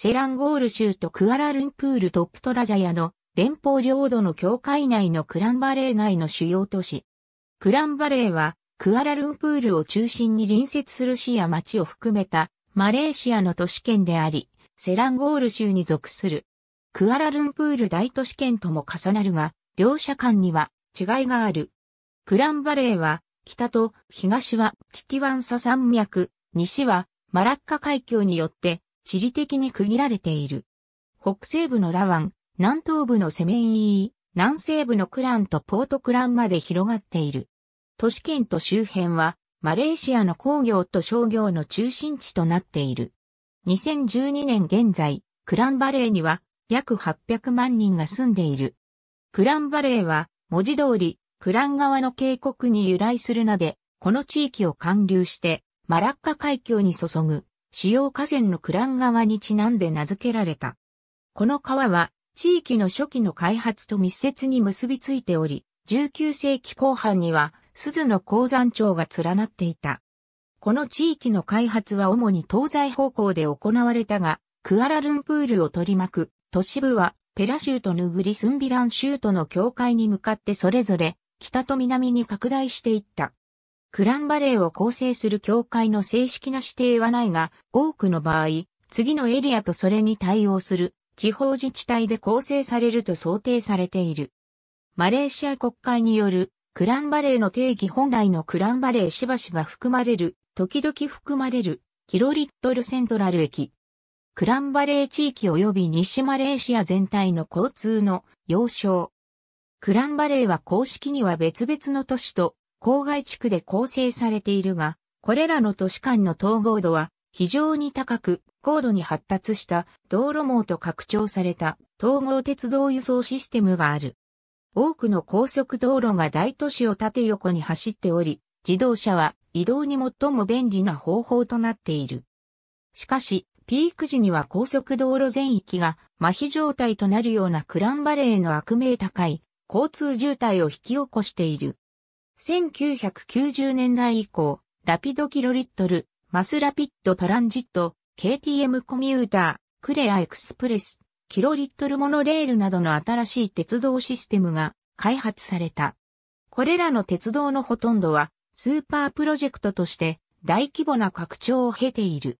セランゴール州とクアラルンプールトップトラジャヤの連邦領土の境界内のクランバレー内の主要都市。クランバレーはクアラルンプールを中心に隣接する市や町を含めたマレーシアの都市圏であり、セランゴール州に属する。クアラルンプール大都市圏とも重なるが、両者間には違いがある。クランバレーは北と東はキキティワンサ山脈、西はマラッカ海峡によって地理的に区切られている。北西部のラワン、南東部のセメンイー、南西部のクランとポートクランまで広がっている。都市圏と周辺は、マレーシアの工業と商業の中心地となっている。2012年現在、クランバレーには約800万人が住んでいる。クランバレーは文字通りクラン側の渓谷に由来する名で、この地域を貫流してマラッカ海峡に注ぐ主要河川のクラン川にちなんで名付けられた。この川は地域の初期の開発と密接に結びついており、19世紀後半には鈴の鉱山町が連なっていた。この地域の開発は主に東西方向で行われたが、クアラルンプールを取り巻く都市部はペラ州とヌグリスンビラン州との境界に向かってそれぞれ北と南に拡大していった。クランバレーを構成する教会の正式な指定はないが、多くの場合、次のエリアとそれに対応する地方自治体で構成されると想定されている。マレーシア国会によるクランバレーの定義本来のクランバレーしばしば含まれる、時々含まれる、キロリットルセントラル駅。クランバレー地域及び西マレーシア全体の交通の要衝。クランバレーは公式には別々の都市と郊外地区で構成されているが、これらの都市間の統合度は非常に高く、高度に発達した道路網と拡張された統合鉄道輸送システムがある。多くの高速道路が大都市を縦横に走っており、自動車は移動に最も便利な方法となっている。しかし、ピーク時には高速道路全域が麻痺状態となるようなクランバレーの悪名高い交通渋滞を引き起こしている。1990年代以降、ラピドキロリットル、マスラピッドトランジット、KTM コミューター、クレアエクスプレス、キロリットルモノレールなどの新しい鉄道システムが開発された。これらの鉄道のほとんどはスーパープロジェクトとして大規模な拡張を経ている。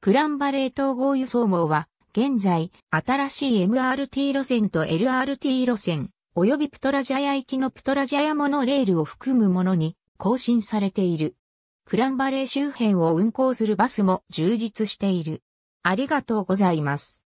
クランバレー統合輸送網は現在新しい MRT 路線と LRT 路線、及びプトラジャヤ行きのプトラジャヤモノレールを含むものに更新されている。クランバレー周辺を運行するバスも充実している。ありがとうございます。